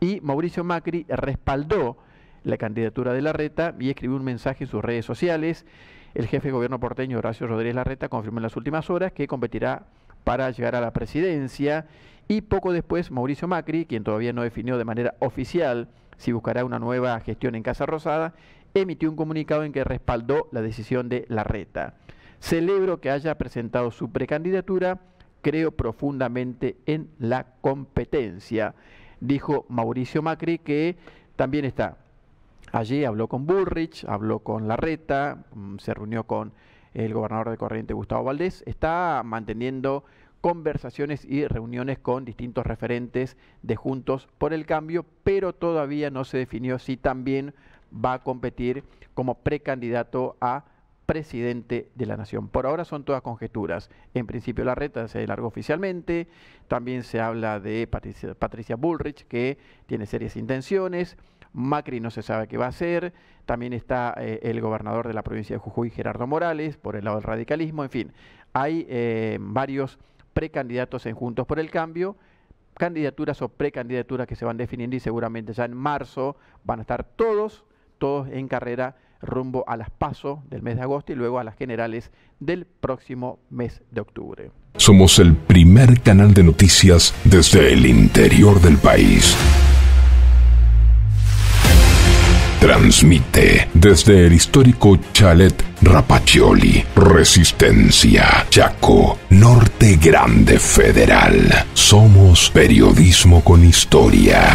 y Mauricio Macri respaldó la candidatura de Larreta y escribió un mensaje en sus redes sociales. El jefe de gobierno porteño Horacio Rodríguez Larreta confirmó en las últimas horas que competirá para llegar a la presidencia y poco después Mauricio Macri, quien todavía no definió de manera oficial si buscará una nueva gestión en Casa Rosada, emitió un comunicado en que respaldó la decisión de Larreta. Celebro que haya presentado su precandidatura, creo profundamente en la competencia dijo Mauricio Macri que también está. Allí habló con Bullrich, habló con Larreta, mm, se reunió con el gobernador de Corriente, Gustavo Valdés, está manteniendo conversaciones y reuniones con distintos referentes de Juntos por el Cambio, pero todavía no se definió si también va a competir como precandidato a presidente de la Nación. Por ahora son todas conjeturas. En principio la reta se largó oficialmente, también se habla de Patricia, Bullrich, que tiene serias intenciones. Macri no se sabe qué va a hacer, también está eh, el gobernador de la provincia de Jujuy, Gerardo Morales, por el lado del radicalismo, en fin, hay eh, varios precandidatos en Juntos por el Cambio, candidaturas o precandidaturas que se van definiendo y seguramente ya en marzo van a estar todos todos en carrera rumbo a las pasos del mes de agosto y luego a las generales del próximo mes de octubre. Somos el primer canal de noticias desde el interior del país. Transmite desde el histórico Chalet Rapacioli, Resistencia, Chaco, Norte Grande Federal. Somos periodismo con historia.